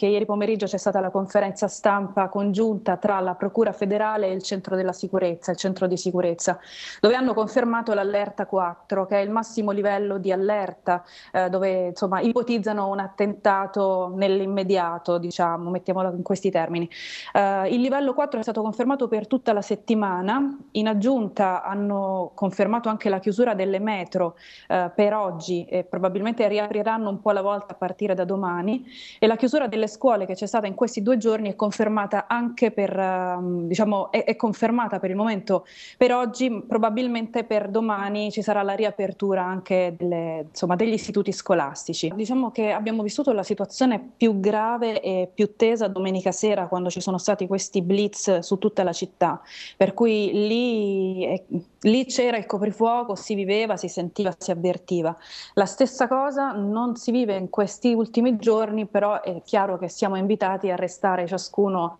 che ieri pomeriggio c'è stata la conferenza stampa congiunta tra la Procura federale e il Centro della Sicurezza, il Centro di Sicurezza, dove hanno confermato l'allerta 4, che è il massimo livello di allerta, eh, dove insomma, ipotizzano un attentato nell'immediato, diciamo, mettiamolo in questi termini. Eh, il livello 4 è stato confermato per tutta la settimana, in aggiunta hanno confermato anche la chiusura delle metro eh, per oggi e probabilmente riapriranno un po' alla volta a partire da domani e la chiusura delle scuole che c'è stata in questi due giorni è confermata anche per, ehm, diciamo, è, è confermata per il momento per oggi, probabilmente per domani ci sarà la riapertura anche delle, insomma, degli istituti scolastici. Diciamo che abbiamo vissuto la situazione più grave e più tesa domenica sera quando ci sono stati questi blitz su tutta la città, per cui lì, eh, lì c'era il coprifuoco, si viveva, si sentiva, si avvertiva. La stessa cosa non si vive in questi ultimi giorni, però è chiaro che siamo invitati a restare ciascuno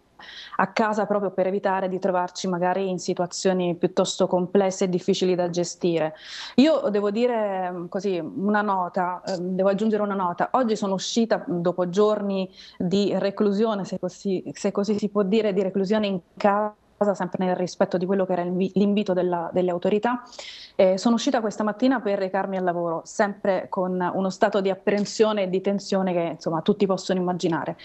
a casa proprio per evitare di trovarci magari in situazioni piuttosto complesse e difficili da gestire. Io devo dire mm, così una nota, ehm, devo aggiungere una nota. Oggi sono uscita mm, dopo giorni di reclusione, se così, se così si può dire, di reclusione in casa casa sempre nel rispetto di quello che era l'invito della, delle autorità. Eh, sono uscita questa mattina per recarmi al lavoro, sempre con uno stato di apprensione e di tensione che insomma tutti possono immaginare.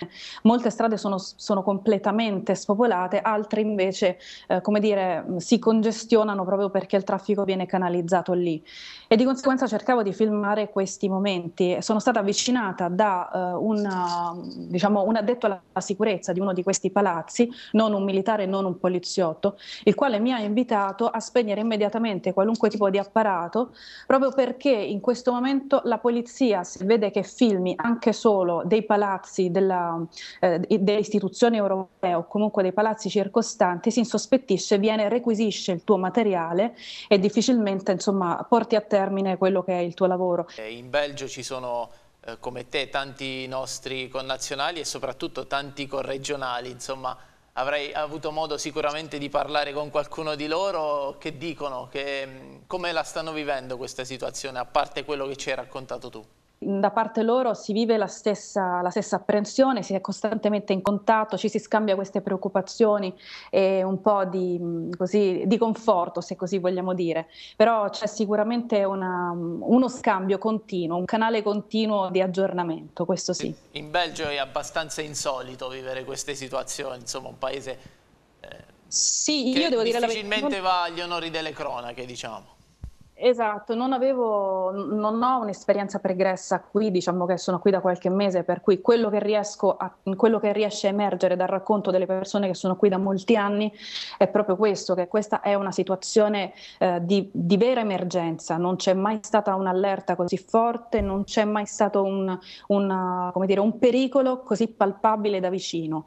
Molte strade sono, sono completamente spopolate, altre invece eh, come dire, si congestionano proprio perché il traffico viene canalizzato lì. E di conseguenza cercavo di filmare questi momenti. Sono stata avvicinata da uh, una, diciamo, un addetto alla sicurezza di uno di questi palazzi, non un militare, non un poliziotto poliziotto, il quale mi ha invitato a spegnere immediatamente qualunque tipo di apparato, proprio perché in questo momento la polizia, se vede che filmi anche solo dei palazzi della, eh, delle istituzioni europee o comunque dei palazzi circostanti, si insospettisce, viene, requisisce il tuo materiale e difficilmente insomma, porti a termine quello che è il tuo lavoro. In Belgio ci sono eh, come te tanti nostri connazionali e soprattutto tanti corregionali, insomma avrei avuto modo sicuramente di parlare con qualcuno di loro, che dicono, che, mm, come la stanno vivendo questa situazione, a parte quello che ci hai raccontato tu? da parte loro si vive la stessa, la stessa, apprensione, si è costantemente in contatto, ci si scambia queste preoccupazioni e un po' di, mm, così, di conforto, se così vogliamo dire. Però c'è sicuramente una, mm, uno scambio continuo, un canale continuo di aggiornamento, questo sì. In Belgio è abbastanza insolito vivere queste situazioni, insomma un paese eh, sì, che devo difficilmente dire la... va agli onori delle cronache, diciamo. Esatto, non, avevo, non ho un'esperienza pregressa qui, diciamo che sono qui da qualche mese, per cui quello che, riesco a, quello che riesce a emergere dal racconto delle persone che sono qui da molti anni è proprio questo, che questa è una situazione eh, di, di, vera emergenza, non c'è mai stata un'allerta così forte, non c'è mai stato un, una, dire, un pericolo così palpabile da vicino.